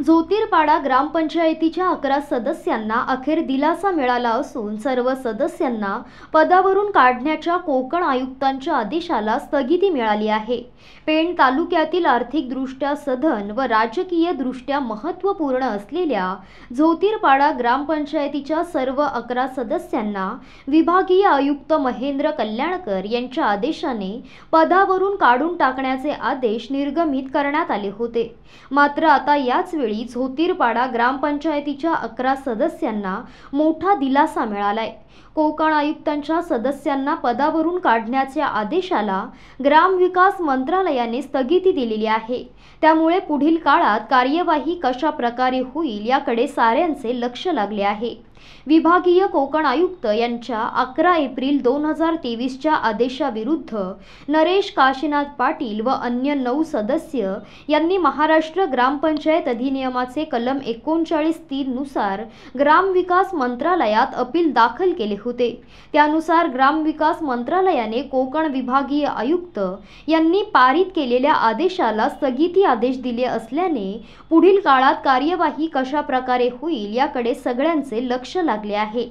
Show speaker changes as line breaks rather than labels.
झोतीरपाडा ग्रामपंचायतीच्या अकरा सदस्यांना अखेर दिलासा मिळाला असून सर्व सदस्यांना पदावरून काढण्याच्या कोकण आयुक्तांच्या आदेशाला स्थगिती मिळाली आहे पेण तालुक्यातील आर्थिकदृष्ट्या सधन व राजकीयदृष्ट्या महत्त्वपूर्ण असलेल्या झोतीरपाडा ग्रामपंचायतीच्या सर्व अकरा सदस्यांना विभागीय आयुक्त महेंद्र कल्याणकर यांच्या आदेशाने पदावरून काढून टाकण्याचे आदेश निर्गमित करण्यात आले होते मात्र आता याच वेळी झोतीरपाडा ग्रामपंचायतीच्या अकरा सदस्यांना मोठा दिलासा मिळालाय कोकण आयुक्तांच्या सदस्यांना पदावरून काढण्याच्या आदेशाला ग्रामविकास मंत्रालयाने स्थगिती दिलेली आहे त्यामुळे पुढील काळात कार्यवाही कशा प्रकारे होईल याकडे साऱ्यांचे लक्ष लागले आहे विभागीय कोकण आयुक्त यांच्या अकरा एप्रिल दोन हजार तेवीसच्या आदेशाविरुद्ध नरेश काशीनाथ पाटील व अन्य नऊ सदस्य यांनी महाराष्ट्र ग्रामपंचायत अधिनियम अधिनियमाचे कलम एकोणचाळीस तीन नुसार ग्रामविकास मंत्रालयात अपील दाखल केले होते त्यानुसार ग्रामविकास मंत्रालयाने कोकण विभागीय आयुक्त यांनी पारित केलेल्या आदेशाला स्थगिती आदेश दिले असल्याने पुढील काळात कार्यवाही कशा प्रकारे होईल याकडे सगळ्यांचे लक्ष लागले आहे